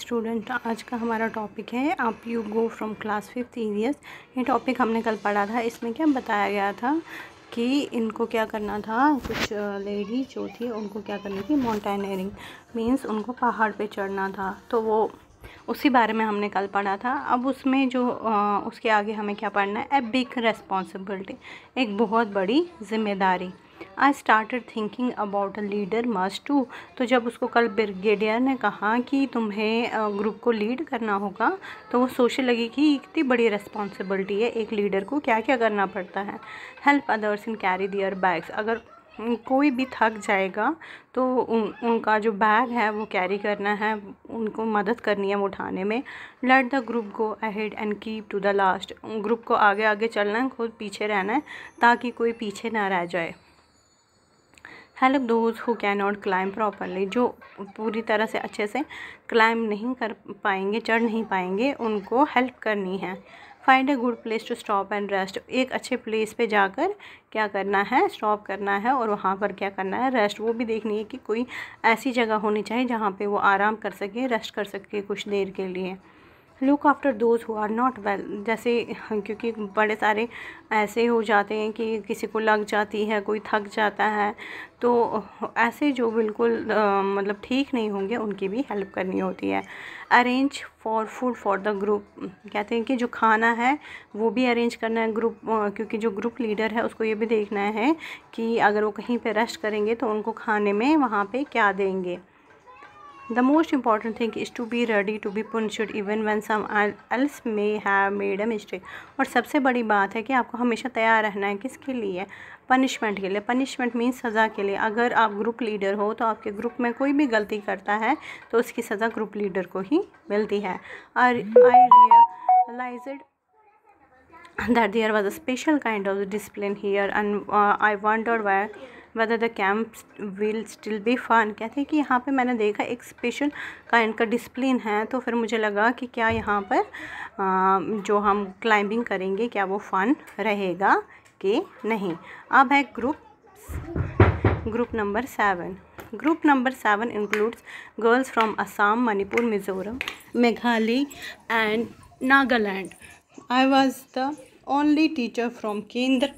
Student आज का हमारा टॉपिक है up you go from class fifth EVS ये टॉपिक हमने कल पढ़ा था इसमें क्या बताया गया था कि इनको क्या करना था कुछ लेडी जो थी उनको क्या करनी थी माउंटेनियरिंग मींस उनको पहाड़ पे चढ़ना था तो वो उसी बारे में हमने कल पढ़ा था अब उसमें जो आ, उसके आगे हमें क्या पढ़ना है ए बिग रेस्पॉन्सिबिलिटी एक बहुत बड़ी जिम्मेदारी I start thinking about a leader must to तो जब उसको कल ब्रिगेडियर ने कहा कि तुम्हें ग्रुप को लीड करना होगा तो वो सोचने लगी कि इतनी बड़ी रिस्पॉन्सिबिलिटी है एक लीडर को क्या क्या करना पड़ता है help others in carry their bags अगर कोई भी थक जाएगा तो उन उनका जो बैग है वो कैरी करना है उनको मदद करनी है वो उठाने में let the group go ahead and keep to the last group को आगे आगे चलना है खुद पीछे रहना है ताकि कोई पीछे ना रह जाए help those who can not climb properly जो पूरी तरह से अच्छे से क्लाइंब नहीं कर पाएंगे चढ़ नहीं पाएंगे उनको हेल्प करनी है find a good place to stop and rest एक अच्छे प्लेस पे जाकर क्या करना है स्टॉप करना है और वहाँ पर क्या करना है रेस्ट वो भी देखनी है कि कोई ऐसी जगह होनी चाहिए जहाँ पे वो आराम कर सके रेस्ट कर सके कुछ देर के लिए look after those who are not well जैसे हाँ, क्योंकि बड़े सारे ऐसे हो जाते हैं कि किसी को लग जाती है कोई थक जाता है तो ऐसे जो बिल्कुल आ, मतलब ठीक नहीं होंगे उनकी भी हेल्प करनी होती है arrange for food for the group कहते हैं कि जो खाना है वो भी अरेंज करना है ग्रुप क्योंकि जो ग्रुप लीडर है उसको ये भी देखना है कि अगर वो कहीं पर रेस्ट करेंगे तो उनको खाने में वहाँ पर क्या देंगे The most important thing is to be ready to be punished even when some else may have made a mistake. और सबसे बड़ी बात है कि आपको हमेशा तैयार रहना है किसके लिए पनिशमेंट के लिए पनिशमेंट मीन्स सज़ा के लिए अगर आप ग्रुप लीडर हो तो आपके ग्रुप में कोई भी गलती करता है तो उसकी सज़ा ग्रुप लीडर को ही मिलती है और I realize that there was a special kind of discipline here and uh, I wondered where whether the camp will still be fun कहते हैं कि यहाँ पे मैंने देखा एक स्पेशल काइंड का डिसप्लिन है तो फिर मुझे लगा कि क्या यहाँ पर आ, जो हम क्लाइंबिंग करेंगे क्या वो फ़न रहेगा कि नहीं अब है group group number seven Group number 7 includes girls from Assam, Manipur, Mizoram, Meghalaya and Nagaland. I was the only teacher from Kendriya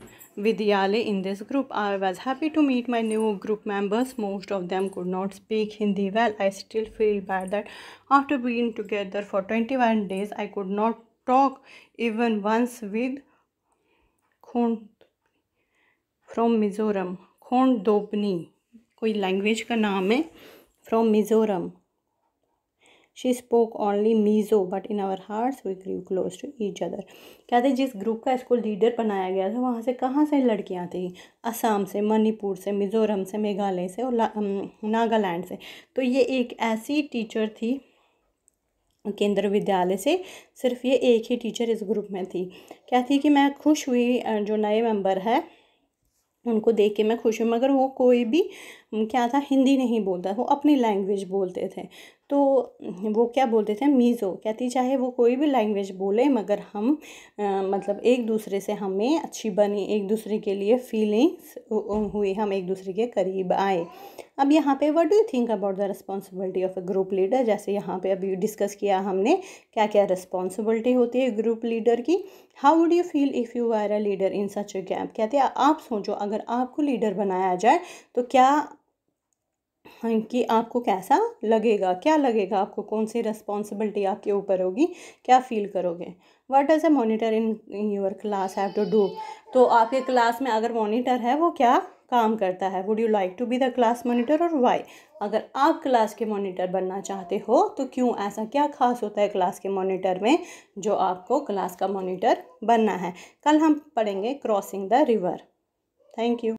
Vidyalaya in this group I was happy to meet my new group members most of them could not speak Hindi well I still feel bad that after being together for twenty one days I could not talk even once with Khun from Mizoram Khun दोपनी कोई language का नाम है from Mizoram she spoke only Mizo but in our hearts we grew close to each other कहते जिस group का इसको leader बनाया गया था वहाँ से कहाँ से लड़कियाँ थी असम से मणिपुर से मिज़ोरम से मेघालय से और नागालैंड से तो ये एक ऐसी टीचर थी केंद्र विद्यालय से सिर्फ ये एक ही टीचर इस ग्रुप में थी कहती कि मैं खुश हुई जो नए मेंबर है उनको देख के मैं खुश हूँ मगर वो कोई भी क्या था हिंदी नहीं बोलता वो अपनी लैंग्वेज बोलते थे तो वो क्या बोलते थे मीज़ो कहती चाहे वो कोई भी लैंग्वेज बोले मगर हम आ, मतलब एक दूसरे से हमें अच्छी बनी एक दूसरे के लिए फीलिंग्स हुई हम एक दूसरे के करीब आए अब यहाँ पे what do you think about the responsibility of a group leader जैसे यहाँ पे अभी डिस्कस किया हमने क्या क्या रिस्पॉन्सिबिलिटी होती है ग्रुप लीडर की how would you feel if you are a leader in such a gap कहते हैं आप सोचो अगर आपको लीडर बनाया जाए तो क्या कि आपको कैसा लगेगा क्या लगेगा आपको कौन सी रिस्पॉन्सिबिलिटी आपके ऊपर होगी क्या फील करोगे what is a monitor in your class have to do तो आपके क्लास में अगर मोनीटर है वो क्या काम करता है would you like to be the class monitor और वाई अगर आप क्लास के मोनीटर बनना चाहते हो तो क्यों ऐसा क्या खास होता है क्लास के मोनीटर में जो आपको क्लास का मोनीटर बनना है कल हम पढ़ेंगे crossing the river thank you